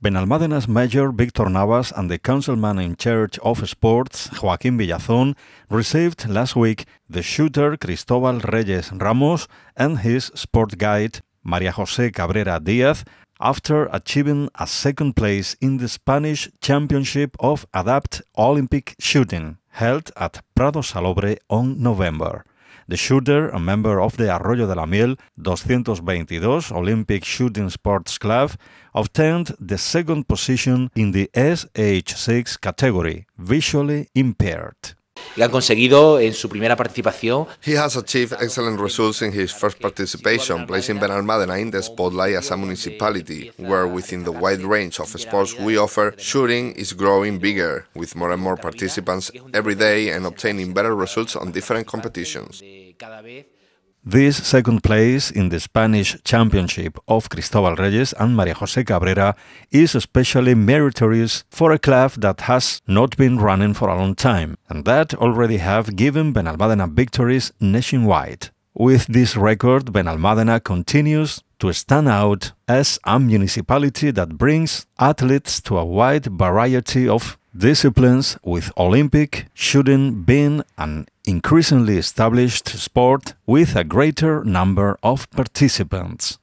Benalmádena's Mayor Victor Navas and the Councilman in Charge of Sports, Joaquín Villazón, received last week the shooter Cristóbal Reyes Ramos and his sport guide, María José Cabrera Díaz, after achieving a second place in the Spanish Championship of Adapt Olympic Shooting, held at Prado Salobre on November. The Shooter, a member of the Arroyo de la Miel 222 Olympic Shooting Sports Club, obtained the second position in the SH6 category, visually impaired. He has achieved excellent results in his first participation, placing Benalmádena in the spotlight as a municipality, where within the wide range of sports we offer, shooting is growing bigger, with more and more participants every day and obtaining better results on different competitions. This second place in the Spanish Championship of Cristobal Reyes and Maria Jose Cabrera is especially meritorious for a club that has not been running for a long time and that already have given Benalmádena victories nationwide. With this record, Benalmádena continues to stand out as a municipality that brings athletes to a wide variety of disciplines, with Olympic shooting being an increasingly established sport with a greater number of participants.